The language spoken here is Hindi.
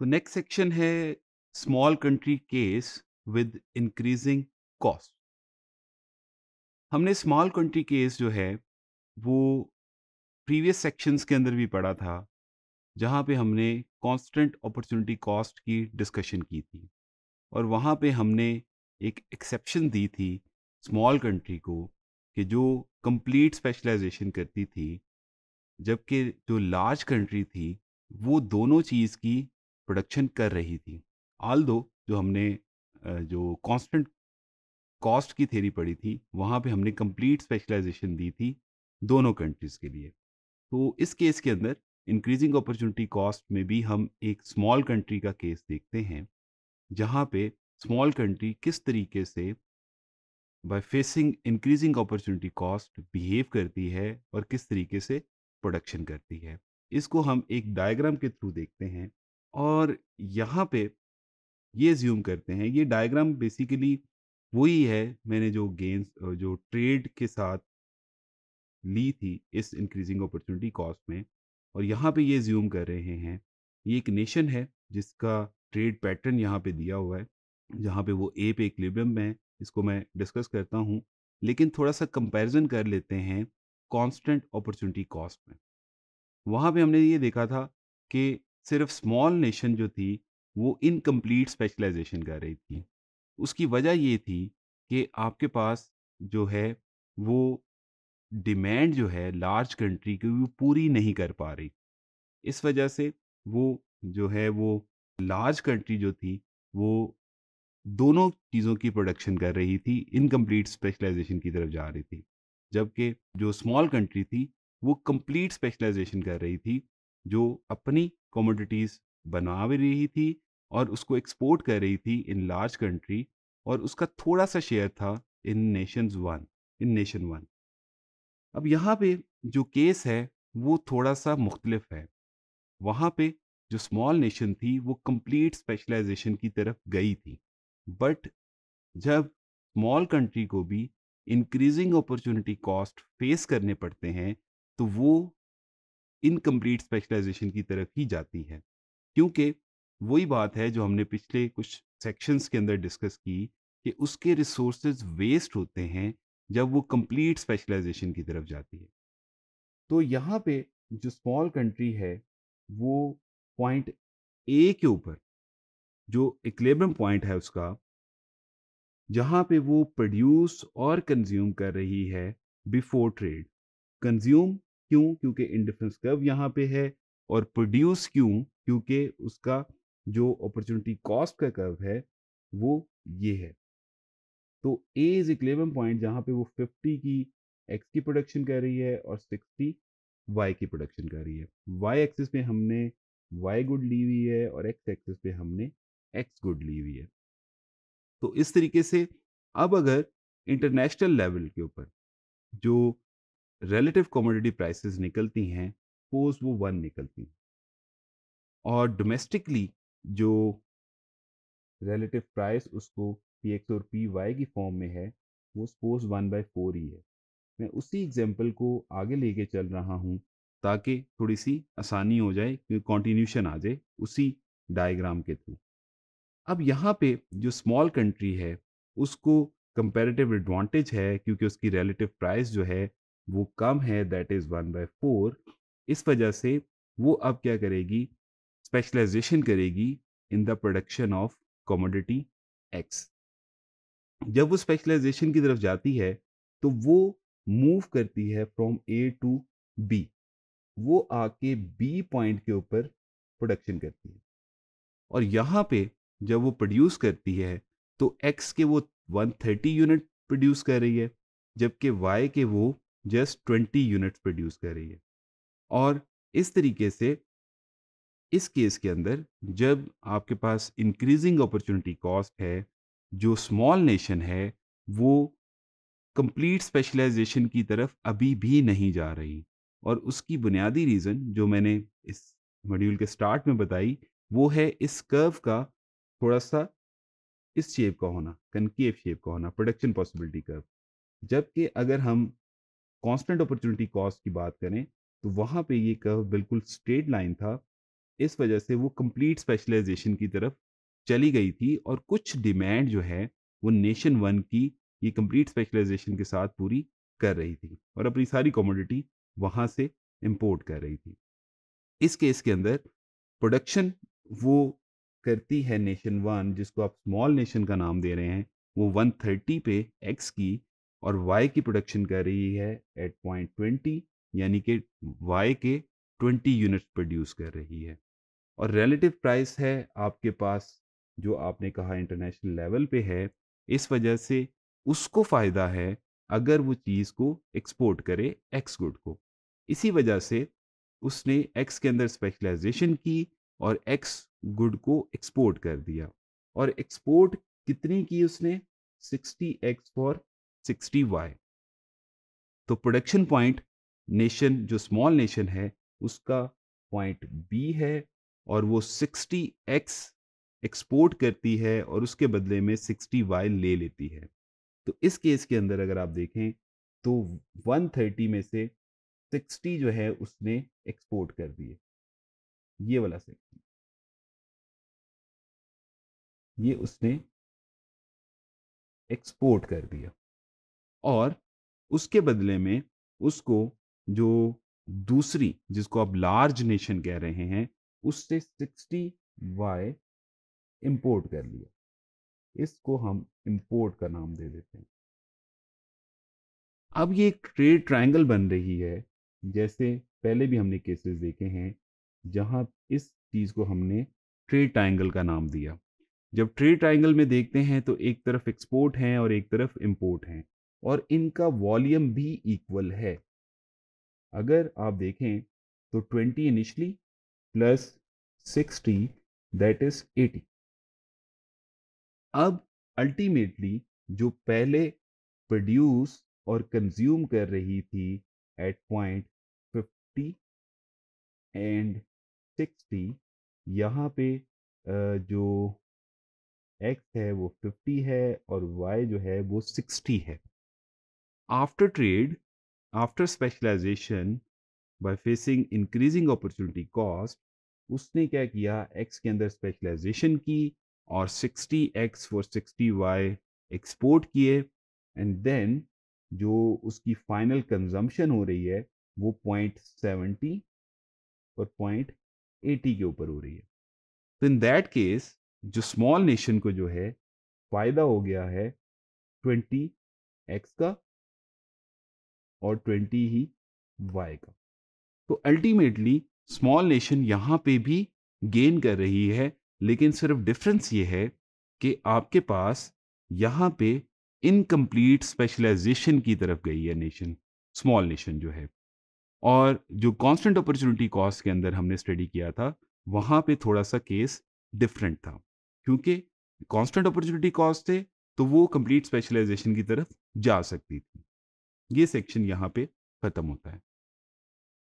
तो नेक्स्ट सेक्शन है small country case with increasing cost हमने स्मॉल कंट्री केस जो है वो प्रीवियस सेक्शंस के अंदर भी पढ़ा था जहाँ पे हमने कांस्टेंट अपॉर्चुनिटी कॉस्ट की डिस्कशन की थी और वहाँ पे हमने एक एक्सेप्शन दी थी स्मॉल कंट्री को कि जो कंप्लीट स्पेशलाइजेशन करती थी जबकि जो लार्ज कंट्री थी वो दोनों चीज़ की प्रोडक्शन कर रही थी आल दो जो हमने जो कांस्टेंट कॉस्ट की थेरी पड़ी थी वहाँ पे हमने कंप्लीट स्पेशलाइजेशन दी थी दोनों कंट्रीज़ के लिए तो इस केस के अंदर इंक्रीजिंग अपॉर्चुनिटी कॉस्ट में भी हम एक स्मॉल कंट्री का केस देखते हैं जहाँ पे स्मॉल कंट्री किस तरीके से by facing increasing opportunity cost behave करती है और किस तरीके से प्रोडक्शन करती है इसको हम एक डायग्राम के थ्रू देखते हैं और यहाँ पे ये ज्यूम करते हैं ये डायग्राम बेसिकली वही है मैंने जो गेंस जो ट्रेड के साथ ली थी इस इंक्रीजिंग अपॉर्चुनिटी कॉस्ट में और यहाँ पे ये ज्यूम कर रहे हैं ये एक नेशन है जिसका ट्रेड पैटर्न यहाँ पे दिया हुआ है जहाँ पे वो ए पे इक्लिब्रियम में है इसको मैं डिस्कस करता हूँ लेकिन थोड़ा सा कंपेरिजन कर लेते हैं कॉन्स्टेंट अपॉर्चुनिटी कॉस्ट में वहाँ पर हमने ये देखा था कि सिर्फ स्मॉल नेशन जो थी वो इनकम्प्लीट स्पेशलाइजेशन कर रही थी उसकी वजह ये थी कि आपके पास जो है वो डिमांड जो है लार्ज कंट्री की वो पूरी नहीं कर पा रही इस वजह से वो जो है वो लार्ज कंट्री जो थी वो दोनों चीज़ों की प्रोडक्शन कर रही थी इनकम्प्लीट स्पेशलाइजेशन की तरफ जा रही थी जबकि जो स्मॉल कंट्री थी वो कंप्लीट स्पेशलाइजेशन कर रही थी जो अपनी कमोडिटीज बना भी रही थी और उसको एक्सपोर्ट कर रही थी इन लार्ज कंट्री और उसका थोड़ा सा शेयर था in nations one in nation one अब यहाँ पे जो केस है वो थोड़ा सा मुख्तलफ है वहाँ पे जो स्मॉल नेशन थी वो कंप्लीट स्पेशलाइजेशन की तरफ गई थी बट जब स्मॉल कंट्री को भी इंक्रीजिंग अपॉर्चुनिटी कॉस्ट फेस करने पड़ते हैं तो वो इनकम्प्लीट स्पेशलाइजेशन की तरफ ही जाती है क्योंकि वही बात है जो हमने पिछले कुछ सेक्शंस के अंदर डिस्कस की कि उसके रिसोर्स वेस्ट होते हैं जब वो कंप्लीट स्पेशलाइजेशन की तरफ जाती है तो यहाँ पे जो स्मॉल कंट्री है वो पॉइंट ए के ऊपर जो इक्लेबम पॉइंट है उसका जहाँ पे वो प्रोड्यूस और कंज्यूम कर रही है बिफोर ट्रेड कंज्यूम क्यों क्योंकि इंडिफरेंस कर्व यहाँ पे है और प्रोड्यूस क्यों क्योंकि उसका जो अपॉर्चुनिटी कॉस्ट का कर्व है वो ये है तो ए इज इक्लेवन पॉइंट जहाँ पे वो फिफ्टी की एक्स की प्रोडक्शन कर रही है और सिक्सटी वाई की प्रोडक्शन कर रही है वाई एक्सिस पे हमने वाई गुड ली हुई है और एक्स एक्सिस पे हमने एक्स गुड ली हुई है तो इस तरीके से अब अगर इंटरनेशनल लेवल के ऊपर जो रिलेटिव कॉमोडिटी प्राइसेस निकलती हैं सपोज वो वन निकलती हैं और डोमेस्टिकली जो रिलेटिव प्राइस उसको पी एक्स और पी वाई की फॉर्म में है वो सपोज वन बाई फोर ही है मैं उसी एग्जाम्पल को आगे लेके चल रहा हूँ ताकि थोड़ी सी आसानी हो जाए क्योंकि कॉन्टीन्यूशन आ जाए उसी डायग्राम के थ्रू अब यहाँ पे जो स्मॉल कंट्री है उसको कंपेरेटिव एडवांटेज है क्योंकि उसकी रिलेटिव प्राइस जो है वो कम है that is one by four इस वजह से वो अब क्या करेगी स्पेशलाइजेशन करेगी in the production of commodity X जब वो स्पेशलाइजेशन की तरफ जाती है तो वो मूव करती है फ्रॉम ए टू बी वो आके बी पॉइंट के ऊपर प्रोडक्शन करती है और यहाँ पे जब वो प्रोड्यूस करती है तो एक्स के वो 130 यूनिट प्रोड्यूस कर रही है जबकि वाई के वो जस्ट ट्वेंटी यूनिट्स प्रोड्यूस कर रही है और इस तरीके से इस केस के अंदर जब आपके पास इंक्रीजिंग अपॉर्चुनिटी कॉस्ट है जो स्मॉल नेशन है वो कंप्लीट स्पेशलाइजेशन की तरफ अभी भी नहीं जा रही और उसकी बुनियादी रीज़न जो मैंने इस मॉड्यूल के स्टार्ट में बताई वो है इस कर्व का थोड़ा सा इस शेप का होना कनकेव शेप का होना प्रोडक्शन पॉसिबिलिटी कर्व जबकि अगर हम कांस्टेंट अपॉर्चुनिटी कॉस्ट की बात करें तो वहाँ पे ये कर्व बिल्कुल स्ट्रेट लाइन था इस वजह से वो कंप्लीट स्पेशलाइजेशन की तरफ चली गई थी और कुछ डिमांड जो है वो नेशन वन की ये कंप्लीट स्पेशलाइजेशन के साथ पूरी कर रही थी और अपनी सारी कॉमोडिटी वहाँ से इम्पोर्ट कर रही थी इस केस के अंदर प्रोडक्शन वो करती है नेशन वन जिसको आप स्मॉल नेशन का नाम दे रहे हैं वो 130 पे एक्स की और y की प्रोडक्शन कर रही है एट पॉइंट ट्वेंटी यानी कि y के ट्वेंटी यूनिट्स प्रोड्यूस कर रही है और रिलेटिव प्राइस है आपके पास जो आपने कहा इंटरनेशनल लेवल पे है इस वजह से उसको फ़ायदा है अगर वो चीज़ को एक्सपोर्ट करे एक्स गुड को इसी वजह से उसने एक्स के अंदर स्पेशलाइजेशन की और एक्स गुड को एक्सपोर्ट कर दिया और एक्सपोर्ट कितनी की उसने सिक्सटी एक्स फॉर सिक्सटी तो प्रोडक्शन पॉइंट नेशन जो स्मॉल नेशन है उसका पॉइंट बी है और वो सिक्सटी एक्स एक्सपोर्ट करती है और उसके बदले में सिक्सटी वाई ले लेती है तो इस केस के अंदर अगर आप देखें तो वन थर्टी में से सिक्सटी जो है उसने एक्सपोर्ट कर दिए ये वाला सेक्शन ये उसने एक्सपोर्ट कर दिया और उसके बदले में उसको जो दूसरी जिसको आप लार्ज नेशन कह रहे हैं उससे सिक्सटी वाई इम्पोर्ट कर लिया इसको हम इम्पोर्ट का नाम दे देते हैं अब ये एक ट्रेड ट्रायंगल बन रही है जैसे पहले भी हमने केसेस देखे हैं जहां इस चीज़ को हमने ट्रेड ट्रायंगल का नाम दिया जब ट्रेड ट्रायंगल में देखते हैं तो एक तरफ एक्सपोर्ट हैं और एक तरफ इम्पोर्ट हैं और इनका वॉल्यूम भी इक्वल है अगर आप देखें तो 20 इनिशली प्लस 60 दैट इज 80 अब अल्टीमेटली जो पहले प्रोड्यूस और कंज्यूम कर रही थी एट पॉइंट 50 एंड 60 यहाँ पे जो एक्स है वो 50 है और वाई जो है वो 60 है After trade, after specialization, by facing increasing opportunity cost, उसने क्या किया x के अंदर specialization की और 60x for 60y export किए and then जो उसकी final consumption हो रही है वो 0.70 और 0.80 के ऊपर हो रही है तो इन दैट केस जो स्मॉल नेशन को जो है फ़ायदा हो गया है 20x का और ट्वेंटी ही वाई का तो अल्टीमेटली स्मॉल नेशन यहाँ पे भी गेन कर रही है लेकिन सिर्फ डिफरेंस ये है कि आपके पास यहाँ पे इनकम्प्लीट स्पेशलाइजेशन की तरफ गई है नेशन स्मॉल नेशन जो है और जो कांस्टेंट अपॉर्चुनिटी कॉस्ट के अंदर हमने स्टडी किया था वहाँ पे थोड़ा सा केस डिफरेंट था क्योंकि कांस्टेंट अपॉर्चुनिटी कॉस्ट थे तो वो कंप्लीट स्पेशलाइजेशन की तरफ जा सकती थी ये सेक्शन यहाँ पे खत्म होता है